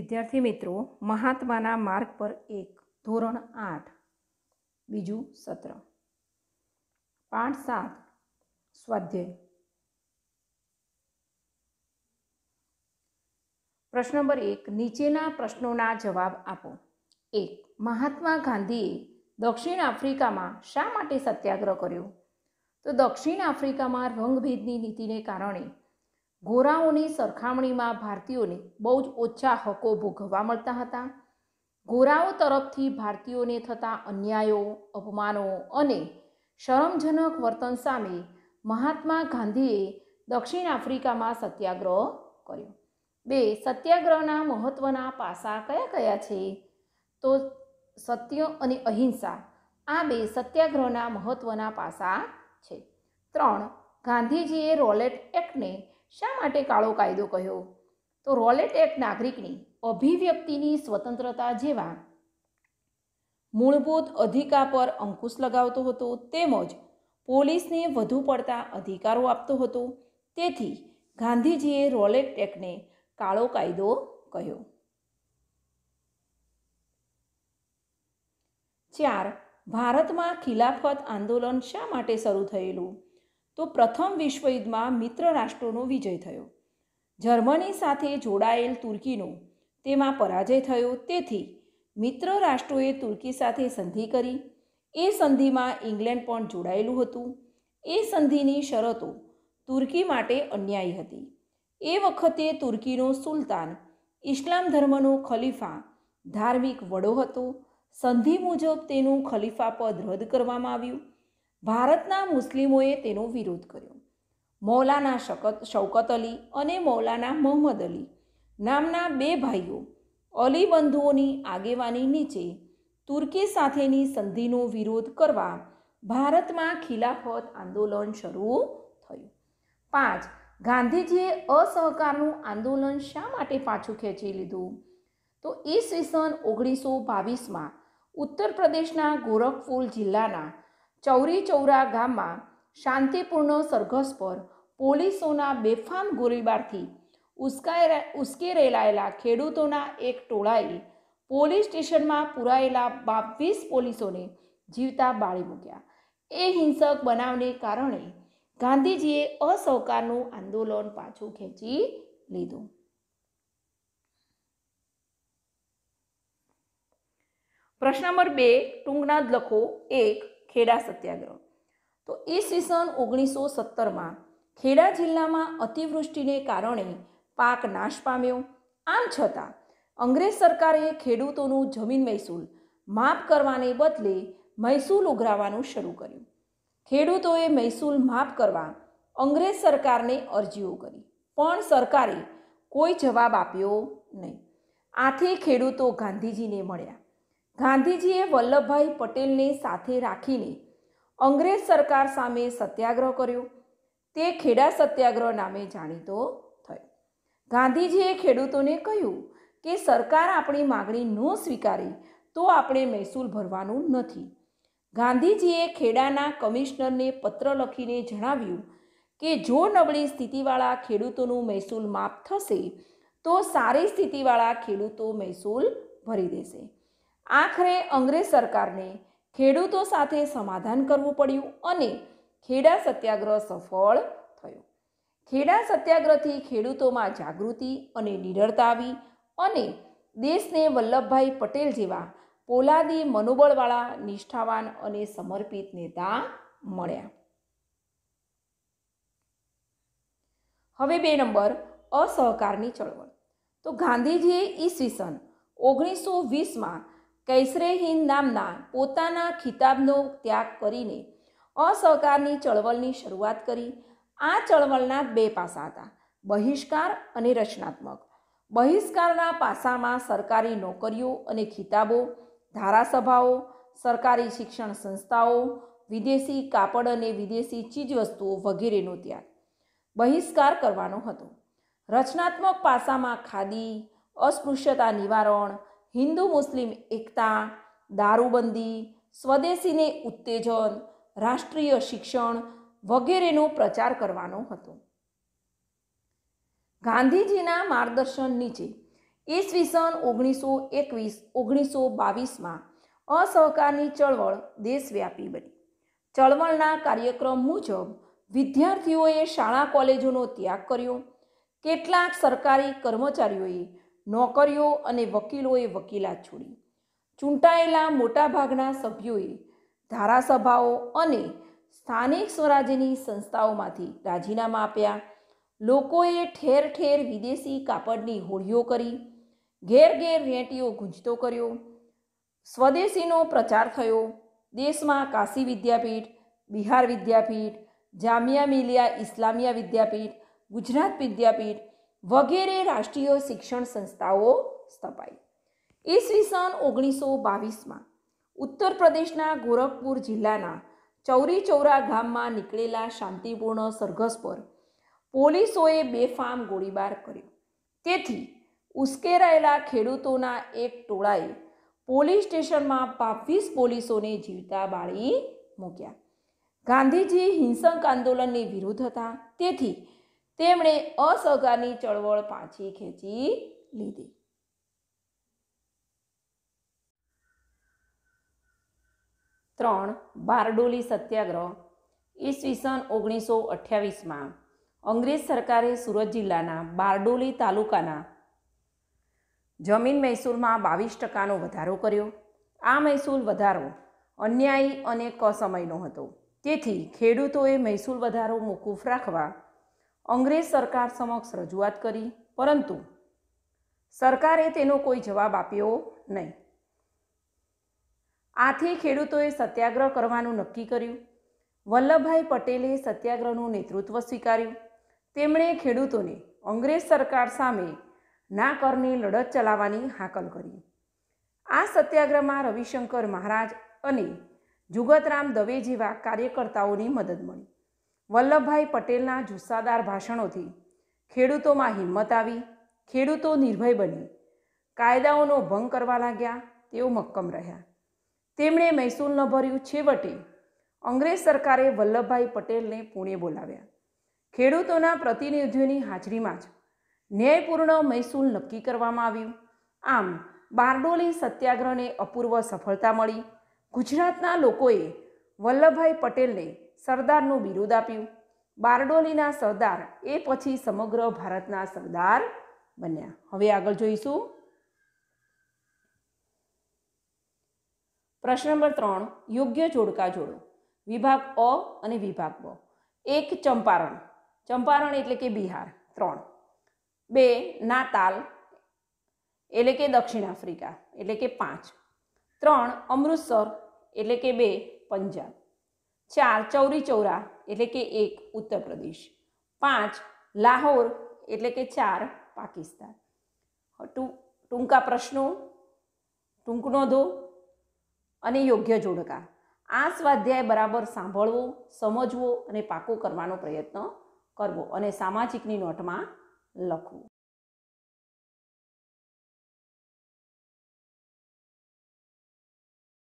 વિદ્યાર્થી મિત્રો મહાત્માના માર્ગ પર એક ધોરણ આઠ બીજું સત્ર પાંચ સાત સ્વાધ્યાય પ્રશ્ન નંબર એક નીચેના પ્રશ્નોના જવાબ આપો એક મહાત્મા ગાંધીએ દક્ષિણ આફ્રિકામાં શા માટે સત્યાગ્રહ કર્યો તો દક્ષિણ આફ્રિકામાં રંગભેદની નીતિને કારણે ગોરાઓની સરખામણીમાં ભારતીયોને બહુ જ ઓછા હકો ભોગવવા મળતા હતા ગોરાઓ તરફથી ભારતીયોને થતા અન્યાયો અપમાનો અને શરમજનક વર્તન સામે મહાત્મા ગાંધીએ દક્ષિણ આફ્રિકામાં સત્યાગ્રહ કર્યો બે સત્યાગ્રહના મહત્ત્વના પાસા કયા કયા છે તો સત્ય અને અહિંસા આ બે સત્યાગ્રહના મહત્ત્વના પાસા છે ત્રણ ગાંધીજીએ રોલેટ એક્ટને શા માટે કાળો કાયદો કહ્યો તો રોલેટ એક્ટ નાગરિકની અભિવ્યક્તિની સ્વતંત્રતા જેવા મૂળભૂત અધિકાર પર અંકુશ લગાવતો હતો તેમજ પોલીસને વધુ પડતા અધિકારો આપતો હતો તેથી ગાંધીજીએ રોલેટ એક્ટને કાળો કાયદો કહ્યો ચાર ભારતમાં ખિલાફત આંદોલન શા માટે શરૂ થયેલું તો પ્રથમ વિશ્વયુદ્ધમાં મિત્ર રાષ્ટ્રોનો વિજય થયો જર્મની સાથે જોડાયેલ તુર્કીનો તેમાં પરાજય થયો તેથી મિત્ર રાષ્ટ્રોએ તુર્કી સાથે સંધિ કરી એ સંધિમાં ઇંગ્લેન્ડ પણ જોડાયેલું હતું એ સંધિની શરતો તુર્કી માટે અન્યાયી હતી એ વખતે તુર્કીનો સુલતાન ઇસ્લામ ધર્મનો ખલીફા ધાર્મિક વડો હતો સંધિ મુજબ તેનું ખલીફા પદ રદ કરવામાં આવ્યું ભારતના મુસ્લિમોએ તેનો વિરોધ કર્યો મૌલાના શકત શૌકત અલી અને મૌલાના મોહમ્મદ અલી નામના બે ભાઈઓ અલી બંધુઓની આગેવાની નીચે તુર્કી સાથેની સંધિનો વિરોધ કરવા ભારતમાં ખિલાફત આંદોલન શરૂ થયું પાંચ ગાંધીજીએ અસહકારનું આંદોલન શા માટે પાછું ખેંચી લીધું તો ઈસવીસન ઓગણીસો બાવીસમાં ઉત્તર પ્રદેશના ગોરખપુર જિલ્લાના ચૌરી ચૌરા ગામમાં શાંતિપૂર્ણ સરઘસ પર પોલીસોના બેફામ ગોળીબારથી ઉશ્કાય ઉશ્કેરેલાયેલા ખેડૂતોના એક ટોળાએ પોલીસ સ્ટેશનમાં પુરાયેલા બાવીસ પોલીસોને જીવતા બાળી મૂક્યા એ હિંસક બનાવને કારણે ગાંધીજીએ અસહકારનું આંદોલન પાછું ખેંચી લીધું પ્રશ્ન નંબર બે ટૂંકના લખો એક ખેડા સત્યાગ્રહ તો ઈસવીસન ઓગણીસો સત્તરમાં ખેડા જિલ્લામાં અતિવૃષ્ટિને કારણે પાક નાશ પામ્યો આમ છતાં અંગ્રેજ સરકારે ખેડૂતોનું જમીન મહેસૂલ માફ કરવાને બદલે મહેસૂલ ઉઘરાવાનું શરૂ કર્યું ખેડૂતોએ મહેસૂલ માફ કરવા અંગ્રેજ સરકારને અરજીઓ કરી પણ સરકારે કોઈ જવાબ આપ્યો નહીં આથી ખેડૂતો ગાંધીજીને મળ્યા ગાંધીજીએ વલ્લભભાઈ પટેલને સાથે રાખીને અંગ્રેજ સરકાર સામે સત્યાગ્રહ કર્યો તે ખેડા સત્યાગ્રહ નામે જાણીતો થયો ગાંધીજીએ ખેડૂતોને કહ્યું કે સરકાર આપણી માગણી ન સ્વીકારે તો આપણે મહેસૂલ ભરવાનું નથી ગાંધીજીએ ખેડાના કમિશનરને પત્ર લખીને જણાવ્યું કે જો નબળી સ્થિતિવાળા ખેડૂતોનું મહેસૂલ માફ થશે તો સારી સ્થિતિવાળા ખેડૂતો મહેસૂલ ભરી દેશે આખરે અંગ્રેજ સરકારને ખેડૂતો સાથે સમાધાન કરવું પડ્યું અને ખેડા સત્યાગ્રહ સફળ થયો ખેડા સત્યાગ્રહથી ખેડૂતોમાં જાગૃતિ અને નિડરતા આવી અને દેશને વલ્લભભાઈ પટેલ જેવા પોલાદી મનોબળવાળા નિષ્ઠાવાન અને સમર્પિત નેતા મળ્યા હવે બે નંબર અસહકારની ચળવળ તો ગાંધીજીએ ઈસવીસન ઓગણીસો વીસમાં કૈસરે નામના પોતાના ખિતાબનો ત્યાગ કરીને અસહકારની ચળવળની શરૂઆત કરી આ ચળવળના બે પાસા હતા બહિષ્કાર અને રચનાત્મક બહિષ્કારના પાસામાં સરકારી નોકરીઓ અને ખિતાબો ધારાસભાઓ સરકારી શિક્ષણ સંસ્થાઓ વિદેશી કાપડ અને વિદેશી ચીજવસ્તુઓ વગેરેનો ત્યાગ બહિષ્કાર કરવાનો હતો રચનાત્મક પાસામાં ખાદી અસ્પૃશ્યતા નિવારણ હિન્દુ મુસ્લિમ એકતા દારૂબંધી સ્વદેશીને ઉત્તેજન રાષ્ટ્રીય શિક્ષણ વગેરેનો પ્રચાર કરવાનો હતો ગાંધીજીના માર્ગદર્શન નીચે ઈસવીસન ઓગણીસો એકવીસ ઓગણીસો બાવીસમાં અસહકારની ચળવળ દેશવ્યાપી બની ચળવળના કાર્યક્રમ મુજબ વિદ્યાર્થીઓએ શાળા કોલેજોનો ત્યાગ કર્યો કેટલાક સરકારી કર્મચારીઓએ નોકરીઓ અને વકીલોએ વકીલાત છોડી ચૂંટાયેલા મોટાભાગના સભ્યોએ ધારાસભાઓ અને સ્થાનિક સ્વરાજ્યની સંસ્થાઓમાંથી રાજીનામા આપ્યા લોકોએ ઠેર ઠેર વિદેશી કાપડની હોળીઓ કરી ઘેર ઘેર રેટીઓ ગુંજતો કર્યો સ્વદેશીનો પ્રચાર થયો દેશમાં કાશી વિદ્યાપીઠ બિહાર વિદ્યાપીઠ જામિયા મિલિયા ઇસ્લામિયા વિદ્યાપીઠ ગુજરાત વિદ્યાપીઠ વગેરે રાષ્ટ્રીય શિક્ષણ સંસ્થાઓ સ્થપાઈ ઈસવી સન ઓગણીસો બાવીસમાં ઉત્તર પ્રદેશના ગોરખપુર જિલ્લાના ચૌરી ચૌરા ગામમાં નીકળેલા શાંતિપૂર્ણ સરઘસ પર પોલીસોએ બેફામ ગોળીબાર કર્યો તેથી ઉશ્કેરાયેલા ખેડૂતોના એક ટોળાએ પોલીસ સ્ટેશનમાં બાવીસ પોલીસોને જીવતા બાળી મૂક્યા ગાંધીજી હિંસક આંદોલનની વિરુદ્ધ હતા તેથી તેમણે અસહકારની ચળવળ પાછી ખેંચી લીધી ત્રણ બારડોલી સત્યાગ્રહ ઈસવીસન ઓગણીસો અઠ્યાવીસમાં અંગ્રેજ સરકારે સુરત જિલ્લાના બારડોલી તાલુકાના જમીન મહેસૂલમાં બાવીસ ટકાનો વધારો કર્યો આ મહેસૂલ વધારો અન્યાયી અને કસમયનો હતો તેથી ખેડૂતોએ મહેસૂલ વધારો મોકૂફ રાખવા અંગ્રેજ સરકાર સમક્ષ રજૂઆત કરી પરંતુ સરકારે તેનો કોઈ જવાબ આપ્યો નહીં આથી ખેડૂતોએ સત્યાગ્રહ કરવાનું નક્કી કર્યું વલ્લભભાઈ પટેલે સત્યાગ્રહનું નેતૃત્વ સ્વીકાર્યું તેમણે ખેડૂતોને અંગ્રેજ સરકાર સામે ના કરની લડત ચલાવવાની હાકલ કરી આ સત્યાગ્રહમાં રવિશંકર મહારાજ અને જુગતરામ દવે જેવા કાર્યકર્તાઓની મદદ મળી વલ્લભભાઈ પટેલના જુસ્સાદાર ભાષણોથી ખેડૂતોમાં હિંમત આવી ખેડૂતો નિર્ભય બની કાયદાઓનો ભંગ કરવા લાગ્યા તેઓ મક્કમ રહ્યા તેમણે મહેસૂલ ન ભર્યું છેવટે અંગ્રેજ સરકારે વલ્લભભાઈ પટેલને પુણે બોલાવ્યા ખેડૂતોના પ્રતિનિધિઓની હાજરીમાં જ ન્યાયપૂર્ણ મહેસૂલ નક્કી કરવામાં આવ્યું આમ બારડોલી સત્યાગ્રહને અપૂર્વ સફળતા મળી ગુજરાતના લોકોએ વલ્લભભાઈ પટેલને સરદારનું બિરુદ આપ્યું બારડોલીના સરદાર એ પછી સમગ્ર ભારતના સરદાર બન્યા હવે આગળ જોઈશું પ્રશ્ન નંબર ત્રણ યોગ્ય જોડકા જોડો વિભાગ અ અને વિભાગ બ એક ચંપારણ ચંપારણ એટલે કે બિહાર ત્રણ બે નાતાલ એટલે કે દક્ષિણ આફ્રિકા એટલે કે પાંચ ત્રણ અમૃતસર એટલે કે બે પંજાબ ચાર ચૌરી ચૌરા એટલે કે એક ઉત્તર પ્રદેશ પાંચ લાહોર એટલે કે ચાર પાકિસ્તાન ટૂંકા પ્રશ્નો ટૂંક નોંધો અને યોગ્ય જોડકા આ સ્વાધ્યાય બરાબર સાંભળવો સમજવો અને પાકો કરવાનો પ્રયત્ન કરવો અને સામાજિકની નોટમાં લખવું